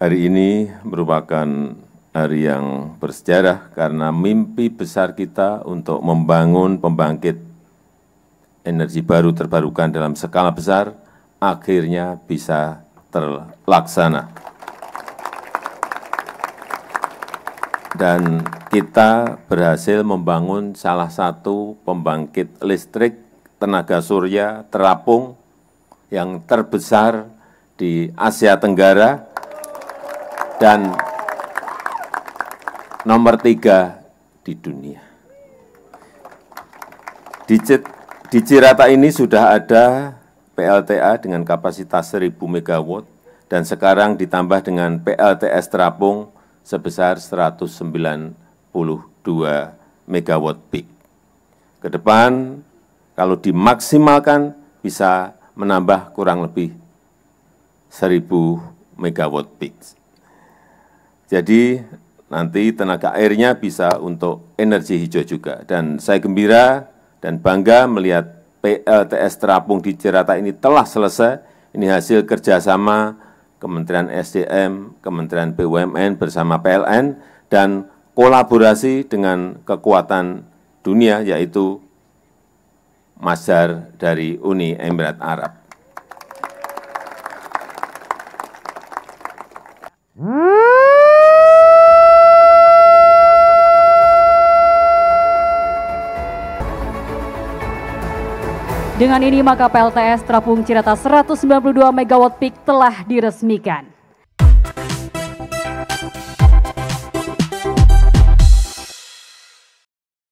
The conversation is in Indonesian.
Hari ini merupakan hari yang bersejarah karena mimpi besar kita untuk membangun pembangkit energi baru terbarukan dalam skala besar akhirnya bisa terlaksana. Dan kita berhasil membangun salah satu pembangkit listrik tenaga surya terapung yang terbesar di Asia Tenggara dan nomor tiga di dunia. Di Cirata ini sudah ada PLTA dengan kapasitas 1000 MW dan sekarang ditambah dengan PLTS terapung sebesar 192 MW peak. Kedepan, kalau dimaksimalkan bisa menambah kurang lebih 1000 MW peak. Jadi nanti tenaga airnya bisa untuk energi hijau juga. Dan saya gembira dan bangga melihat PLTS eh, terapung di Cirata ini telah selesai. Ini hasil kerjasama Kementerian SDM, Kementerian BUMN bersama PLN, dan kolaborasi dengan kekuatan dunia yaitu Masjar dari Uni Emirat Arab. Hmm. Dengan ini maka PLTS terapung Cirata 192 MW peak telah diresmikan.